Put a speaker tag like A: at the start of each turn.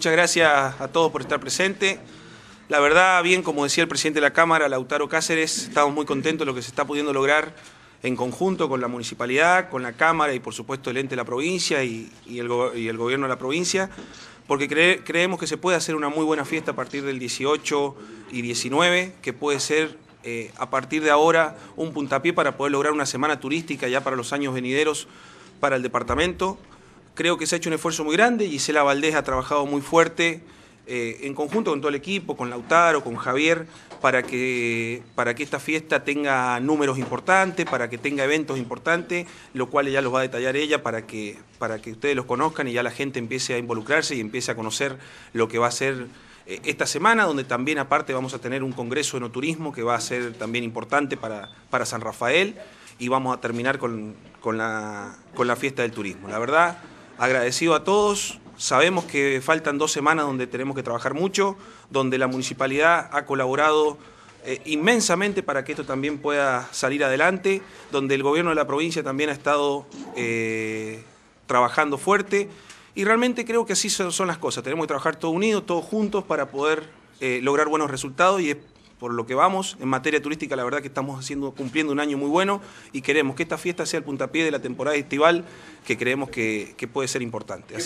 A: Muchas gracias a todos por estar presentes. La verdad, bien, como decía el presidente de la Cámara, Lautaro Cáceres, estamos muy contentos de lo que se está pudiendo lograr en conjunto con la municipalidad, con la Cámara y por supuesto el ente de la provincia y, el, gobierno de la provincia, porque creemos que se puede hacer una muy buena fiesta a partir del 18 y 19, que puede ser eh, a partir de ahora un puntapié para poder lograr una semana turística ya para los años venideros para el departamento. Creo que se ha hecho un esfuerzo muy grande. Gisela Valdés ha trabajado muy fuerte eh, en conjunto con todo el equipo, con Lautaro, con Javier, para que, para que esta fiesta tenga números importantes, para que tenga eventos importantes, lo cual ella los va a detallar ella para que, para que ustedes los conozcan y ya la gente empiece a involucrarse y empiece a conocer lo que va a ser eh, esta semana, donde también aparte vamos a tener un congreso de turismo que va a ser también importante para, para San Rafael y vamos a terminar con, con, la, con la fiesta del turismo. La verdad agradecido a todos. Sabemos que faltan dos semanas donde tenemos que trabajar mucho, donde la municipalidad ha colaborado eh, inmensamente para que esto también pueda salir adelante, donde el gobierno de la provincia también ha estado eh, trabajando fuerte. Y realmente creo que así son las cosas. Tenemos que trabajar todos unidos, todos juntos para poder eh, lograr buenos resultados y por lo que vamos. En materia turística, la verdad que estamos haciendo, cumpliendo un año muy bueno y queremos que esta fiesta sea el puntapié de la temporada estival que creemos que, que puede ser importante.